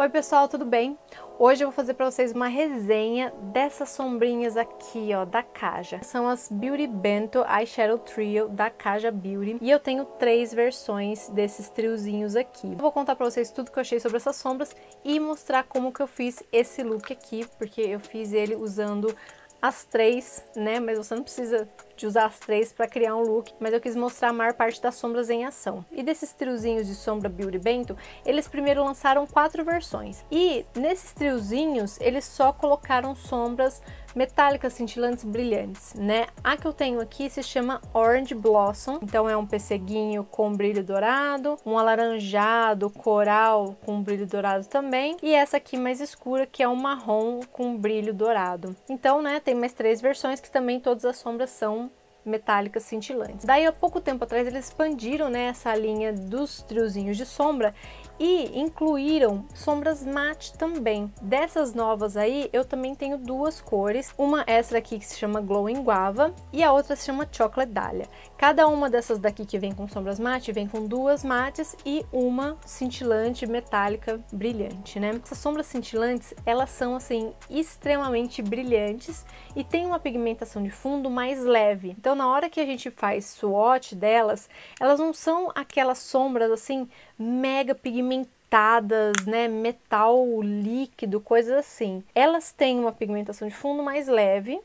Oi pessoal, tudo bem? Hoje eu vou fazer para vocês uma resenha dessas sombrinhas aqui, ó, da Kaja. São as Beauty Bento Eyeshadow Trio da Kaja Beauty. E eu tenho três versões desses triozinhos aqui. Eu vou contar para vocês tudo que eu achei sobre essas sombras e mostrar como que eu fiz esse look aqui, porque eu fiz ele usando as três, né? Mas você não precisa de usar as três para criar um look, mas eu quis mostrar a maior parte das sombras em ação. E desses triozinhos de sombra Beauty Bento, eles primeiro lançaram quatro versões. E nesses triozinhos, eles só colocaram sombras metálicas, cintilantes, brilhantes, né? A que eu tenho aqui se chama Orange Blossom, então é um pesseguinho com brilho dourado, um alaranjado, coral com brilho dourado também, e essa aqui mais escura que é um marrom com brilho dourado. Então, né, tem mais três versões que também todas as sombras são metálicas cintilantes. Daí, há pouco tempo atrás, eles expandiram né, essa linha dos triozinhos de sombra e incluíram sombras matte também. Dessas novas aí, eu também tenho duas cores, uma essa daqui que se chama glowing Guava e a outra se chama Chocolate Dahlia. Cada uma dessas daqui que vem com sombras matte, vem com duas mates e uma cintilante, metálica, brilhante, né? Essas sombras cintilantes, elas são assim, extremamente brilhantes e tem uma pigmentação de fundo mais leve. Então na hora que a gente faz swatch delas, elas não são aquelas sombras assim, mega pigmentadas pigmentadas, né, metal líquido, coisas assim. Elas têm uma pigmentação de fundo mais leve,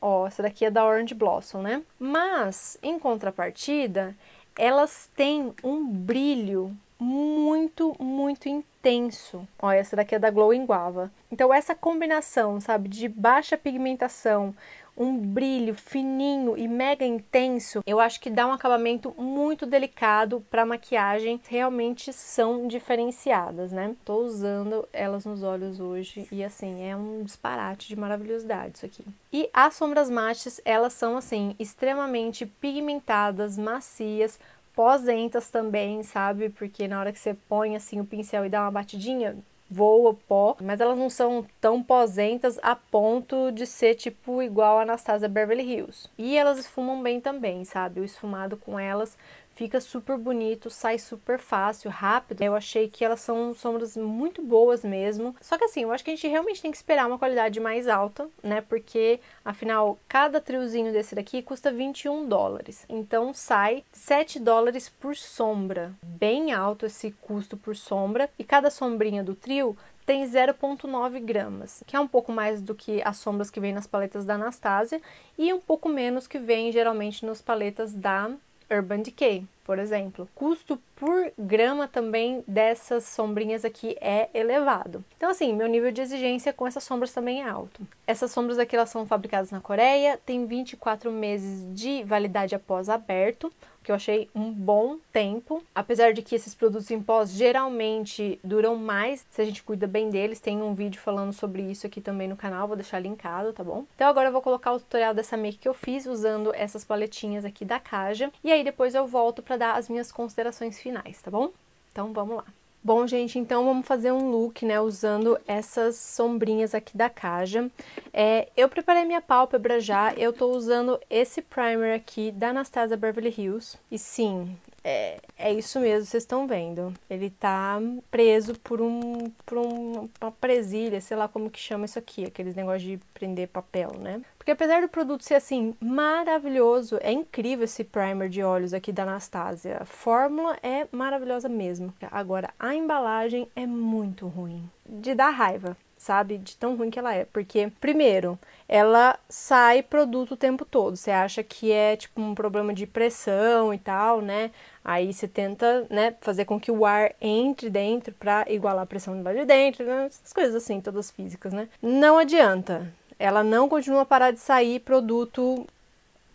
ó, essa daqui é da Orange Blossom, né? Mas, em contrapartida, elas têm um brilho muito, muito intenso. Ó, essa daqui é da Glowing Guava. Então, essa combinação, sabe, de baixa pigmentação, um brilho fininho e mega intenso, eu acho que dá um acabamento muito delicado para maquiagem. Realmente são diferenciadas, né? Tô usando elas nos olhos hoje e assim, é um disparate de maravilhosidade isso aqui. E as sombras mates, elas são assim, extremamente pigmentadas, macias, posentas também, sabe? Porque na hora que você põe assim o pincel e dá uma batidinha, voa pó, mas elas não são tão posentas a ponto de ser tipo igual a Anastasia Beverly Hills. E elas esfumam bem também, sabe? O esfumado com elas fica super bonito, sai super fácil, rápido. Eu achei que elas são sombras muito boas mesmo. Só que assim, eu acho que a gente realmente tem que esperar uma qualidade mais alta, né? Porque afinal, cada triozinho desse daqui custa 21 dólares. Então sai 7 dólares por sombra. Bem alto esse custo por sombra. E cada sombrinha do trio tem 0,9 gramas, que é um pouco mais do que as sombras que vem nas paletas da Anastasia e um pouco menos que vem geralmente nas paletas da Urban Decay por exemplo. Custo por grama também dessas sombrinhas aqui é elevado. Então, assim, meu nível de exigência com essas sombras também é alto. Essas sombras aqui elas são fabricadas na Coreia, tem 24 meses de validade após aberto, que eu achei um bom tempo. Apesar de que esses produtos em pós geralmente duram mais, se a gente cuida bem deles, tem um vídeo falando sobre isso aqui também no canal, vou deixar linkado, tá bom? Então agora eu vou colocar o tutorial dessa make que eu fiz usando essas paletinhas aqui da Kaja, e aí depois eu volto para dar as minhas considerações finais, tá bom? Então vamos lá. Bom, gente, então vamos fazer um look, né, usando essas sombrinhas aqui da Kaja. É, eu preparei minha pálpebra já, eu tô usando esse primer aqui da Anastasia Beverly Hills. E sim, é, é isso mesmo, vocês estão vendo. Ele tá preso por um por um, uma presilha, sei lá como que chama isso aqui, aqueles negócios de prender papel, né? Porque apesar do produto ser assim maravilhoso, é incrível esse primer de olhos aqui da Anastasia. A fórmula é maravilhosa mesmo. Agora a embalagem é muito ruim, de dar raiva sabe? De tão ruim que ela é. Porque, primeiro, ela sai produto o tempo todo. Você acha que é tipo um problema de pressão e tal, né? Aí você tenta, né, fazer com que o ar entre dentro para igualar a pressão lá de dentro, né? essas coisas assim, todas físicas, né? Não adianta. Ela não continua a parar de sair produto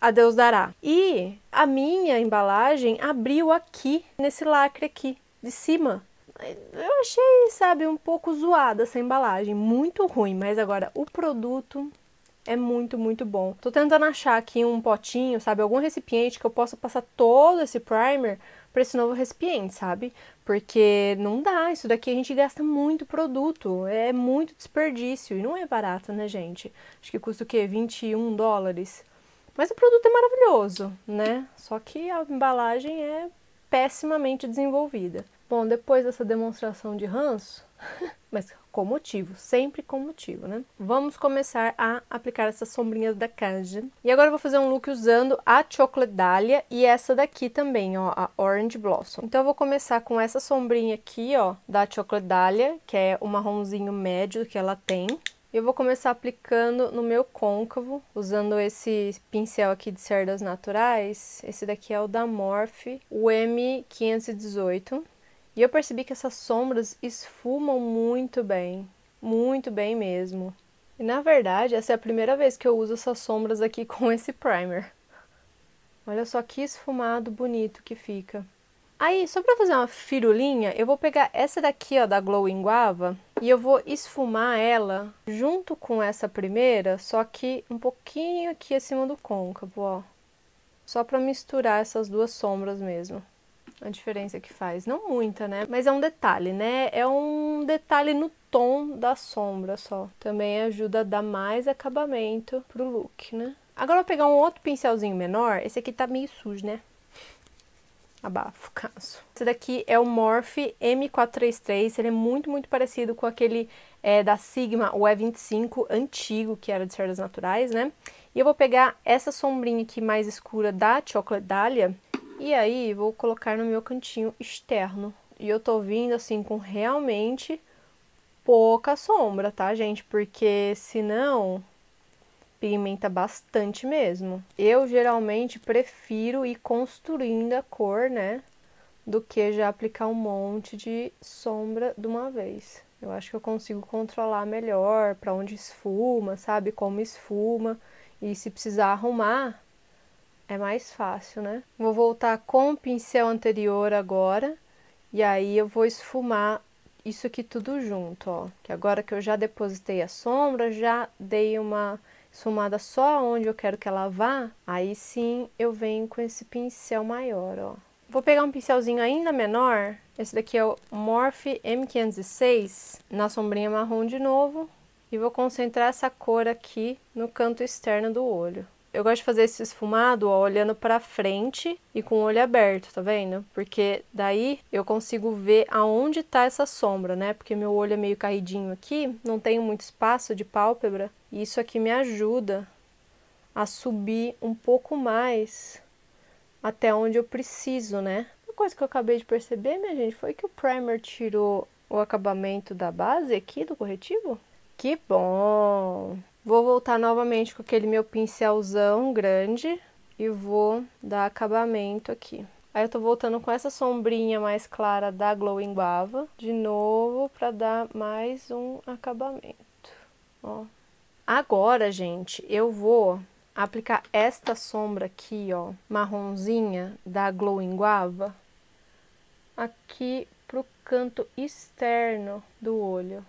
a Deus dará. E a minha embalagem abriu aqui, nesse lacre aqui, de cima eu achei, sabe, um pouco zoada essa embalagem, muito ruim, mas agora o produto é muito, muito bom. Tô tentando achar aqui um potinho, sabe, algum recipiente que eu possa passar todo esse primer para esse novo recipiente, sabe? Porque não dá, isso daqui a gente gasta muito produto, é muito desperdício e não é barato, né, gente? Acho que custa o quê? 21 dólares. Mas o produto é maravilhoso, né? Só que a embalagem é pessimamente desenvolvida. Bom, depois dessa demonstração de ranço, mas com motivo, sempre com motivo, né? Vamos começar a aplicar essas sombrinhas da Kaja. E agora eu vou fazer um look usando a Chocolate Dahlia e essa daqui também, ó, a Orange Blossom. Então eu vou começar com essa sombrinha aqui, ó, da Chocolate Dahlia, que é o marronzinho médio que ela tem. Eu vou começar aplicando no meu côncavo, usando esse pincel aqui de cerdas naturais. Esse daqui é o da Morphe, o M518. E eu percebi que essas sombras esfumam muito bem, muito bem mesmo. E na verdade, essa é a primeira vez que eu uso essas sombras aqui com esse primer. Olha só que esfumado bonito que fica. Aí, só para fazer uma firulinha, eu vou pegar essa daqui, ó, da Glow in Guava, e eu vou esfumar ela junto com essa primeira, só que um pouquinho aqui acima do côncavo, ó. Só para misturar essas duas sombras mesmo a diferença que faz. Não muita, né? Mas é um detalhe, né? É um detalhe no tom da sombra só. Também ajuda a dar mais acabamento pro look, né? Agora eu vou pegar um outro pincelzinho menor. Esse aqui tá meio sujo, né? Abafo, caso. Esse daqui é o Morph M433. Ele é muito, muito parecido com aquele é, da Sigma, o E25 antigo, que era de cerdas naturais, né? E eu vou pegar essa sombrinha aqui mais escura da Chocolate Dahlia e aí vou colocar no meu cantinho externo. E eu tô vindo assim com realmente pouca sombra, tá, gente? Porque senão pigmenta bastante mesmo. Eu geralmente prefiro ir construindo a cor, né? Do que já aplicar um monte de sombra de uma vez. Eu acho que eu consigo controlar melhor para onde esfuma, sabe? Como esfuma. E se precisar arrumar, é mais fácil, né? Vou voltar com o pincel anterior agora e aí eu vou esfumar isso aqui tudo junto, ó. Que agora que eu já depositei a sombra, já dei uma esfumada só onde eu quero que ela vá, aí sim eu venho com esse pincel maior, ó. Vou pegar um pincelzinho ainda menor, esse daqui é o Morph M506, na sombrinha marrom de novo, e vou concentrar essa cor aqui no canto externo do olho eu gosto de fazer esse esfumado, ó, olhando para frente e com o olho aberto, tá vendo? Porque daí eu consigo ver aonde tá essa sombra, né? Porque meu olho é meio caidinho aqui, não tenho muito espaço de pálpebra, e isso aqui me ajuda a subir um pouco mais até onde eu preciso, né? Uma coisa que eu acabei de perceber, minha gente, foi que o primer tirou o acabamento da base aqui do corretivo. Que bom! Vou voltar novamente com aquele meu pincelzão grande e vou dar acabamento aqui. Aí eu tô voltando com essa sombrinha mais clara da Glowing Guava, de novo, para dar mais um acabamento, ó. Agora, gente, eu vou aplicar esta sombra aqui, ó, marronzinha, da Glowing Guava, aqui pro canto externo do olho.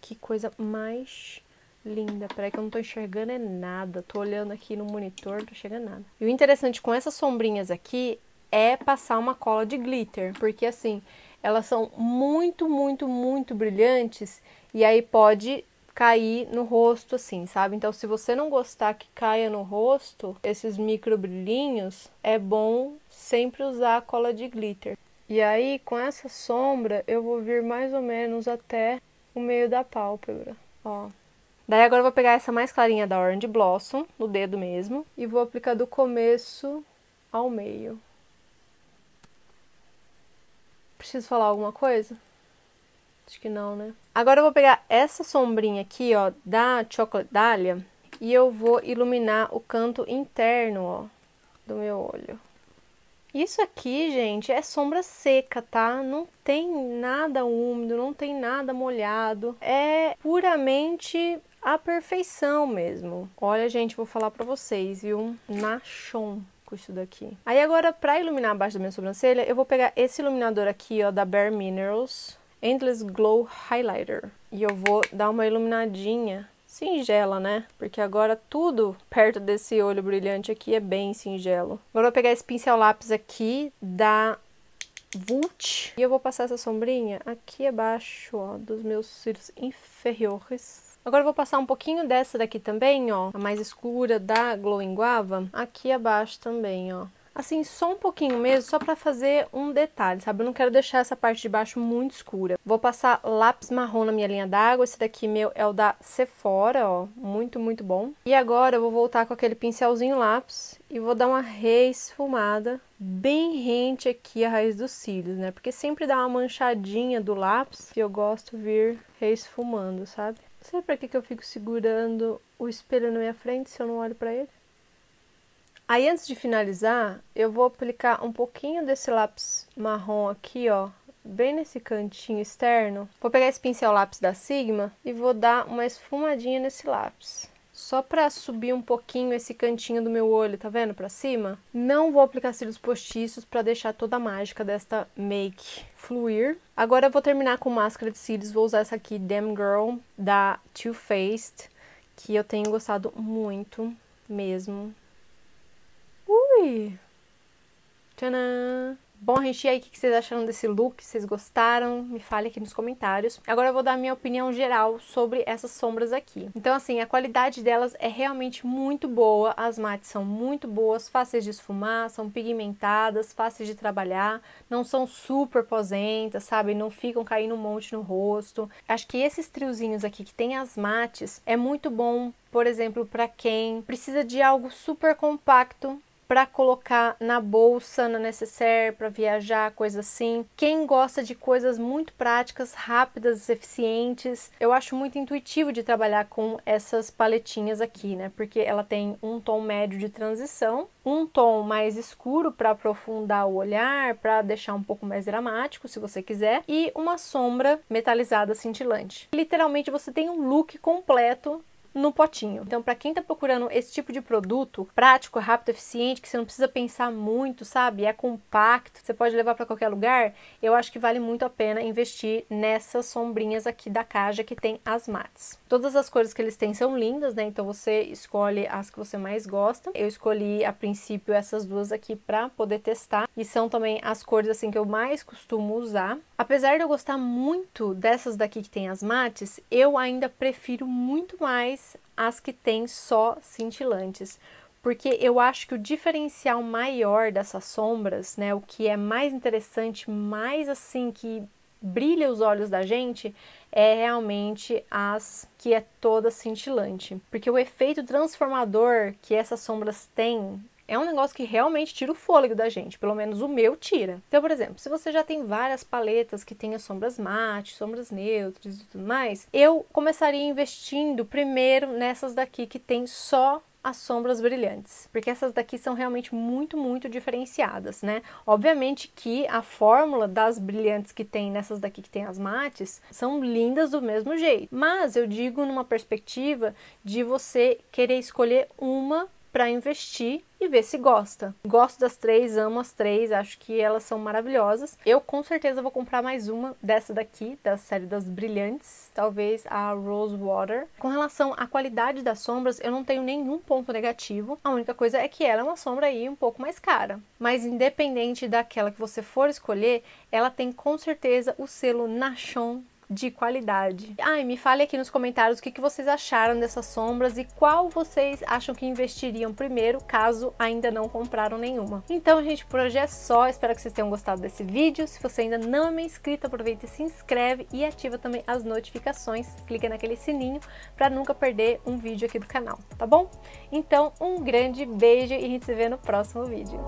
Que coisa mais linda. Peraí que eu não tô enxergando é nada. Tô olhando aqui no monitor, não chega nada. E o interessante com essas sombrinhas aqui é passar uma cola de glitter, porque assim, elas são muito, muito, muito brilhantes e aí pode cair no rosto assim, sabe? Então, se você não gostar que caia no rosto esses micro brilhinhos, é bom sempre usar a cola de glitter. E aí, com essa sombra, eu vou vir mais ou menos até o meio da pálpebra, ó. Daí agora eu vou pegar essa mais clarinha da Orange Blossom, no dedo mesmo, e vou aplicar do começo ao meio. Preciso falar alguma coisa? Acho que não, né? Agora eu vou pegar essa sombrinha aqui, ó, da Chocolate Dahlia, e eu vou iluminar o canto interno, ó, do meu olho. Isso aqui, gente, é sombra seca, tá? Não tem nada úmido, não tem nada molhado. É puramente a perfeição mesmo. Olha, gente, vou falar pra vocês, viu? Na Shon com isso daqui. Aí agora, pra iluminar abaixo da minha sobrancelha, eu vou pegar esse iluminador aqui, ó, da Bare Minerals. Endless Glow Highlighter. E eu vou dar uma iluminadinha singela, né? Porque agora tudo perto desse olho brilhante aqui é bem singelo. Agora eu vou pegar esse pincel lápis aqui da Vult. E eu vou passar essa sombrinha aqui abaixo, ó, dos meus cílios inferiores. Agora vou passar um pouquinho dessa daqui também, ó, a mais escura da Glow in Guava, aqui abaixo também, ó. Assim, só um pouquinho mesmo, só pra fazer um detalhe, sabe? Eu não quero deixar essa parte de baixo muito escura. Vou passar lápis marrom na minha linha d'água, esse daqui meu é o da Sephora, ó, muito, muito bom. E agora eu vou voltar com aquele pincelzinho lápis e vou dar uma reesfumada bem rente aqui a raiz dos cílios, né? Porque sempre dá uma manchadinha do lápis e eu gosto de vir reesfumando, sabe? Sabe pra que, que eu fico segurando o espelho na minha frente se eu não olho para ele? Aí, antes de finalizar, eu vou aplicar um pouquinho desse lápis marrom aqui, ó, bem nesse cantinho externo. Vou pegar esse pincel lápis da Sigma e vou dar uma esfumadinha nesse lápis só para subir um pouquinho esse cantinho do meu olho, tá vendo, para cima? Não vou aplicar cílios postiços para deixar toda a mágica desta make fluir. Agora eu vou terminar com máscara de cílios, vou usar essa aqui Damn Girl da Too Faced, que eu tenho gostado muito mesmo. Ui! Tcharam! Bom, gente, e aí, o que vocês acharam desse look? Vocês gostaram? Me fale aqui nos comentários. Agora eu vou dar minha opinião geral sobre essas sombras aqui. Então, assim, a qualidade delas é realmente muito boa, as mates são muito boas, fáceis de esfumar, são pigmentadas, fáceis de trabalhar, não são super posentas, sabe? Não ficam caindo um monte no rosto. Acho que esses triozinhos aqui que tem as mates é muito bom por exemplo, para quem precisa de algo super compacto, para colocar na bolsa, na necessaire, para viajar, coisa assim. Quem gosta de coisas muito práticas, rápidas, eficientes, eu acho muito intuitivo de trabalhar com essas paletinhas aqui, né? Porque ela tem um tom médio de transição, um tom mais escuro para aprofundar o olhar, para deixar um pouco mais dramático, se você quiser, e uma sombra metalizada cintilante. Literalmente você tem um look completo no potinho. Então, para quem está procurando esse tipo de produto prático, rápido, eficiente, que você não precisa pensar muito, sabe? É compacto, você pode levar para qualquer lugar, eu acho que vale muito a pena investir nessas sombrinhas aqui da Caja que tem as mates. Todas as cores que eles têm são lindas, né? Então você escolhe as que você mais gosta. Eu escolhi a princípio essas duas aqui para poder testar e são também as cores assim que eu mais costumo usar. Apesar de eu gostar muito dessas daqui que tem as mates, eu ainda prefiro muito mais as que têm só cintilantes. Porque eu acho que o diferencial maior dessas sombras, né, o que é mais interessante, mais assim que brilha os olhos da gente, é realmente as que é toda cintilante. Porque o efeito transformador que essas sombras têm é um negócio que realmente tira o fôlego da gente, pelo menos o meu tira. Então, por exemplo, se você já tem várias paletas que tenha sombras mate, sombras neutras e tudo mais, eu começaria investindo primeiro nessas daqui que tem só as sombras brilhantes, porque essas daqui são realmente muito, muito diferenciadas, né? Obviamente que a fórmula das brilhantes que tem nessas daqui que tem as mates são lindas do mesmo jeito, mas eu digo numa perspectiva de você querer escolher uma para investir e ver se gosta. Gosto das três, amo as três, acho que elas são maravilhosas. Eu com certeza vou comprar mais uma dessa daqui, da série das brilhantes, talvez a Rose Water. Com relação à qualidade das sombras, eu não tenho nenhum ponto negativo. A única coisa é que ela é uma sombra aí um pouco mais cara, mas independente daquela que você for escolher, ela tem com certeza o selo Nachon de qualidade. Ai, me fale aqui nos comentários o que, que vocês acharam dessas sombras e qual vocês acham que investiriam primeiro, caso ainda não compraram nenhuma. Então, gente, por hoje é só. Espero que vocês tenham gostado desse vídeo. Se você ainda não é inscrito, aproveita e se inscreve e ativa também as notificações. Clica naquele sininho para nunca perder um vídeo aqui do canal, tá bom? Então, um grande beijo e a gente se vê no próximo vídeo.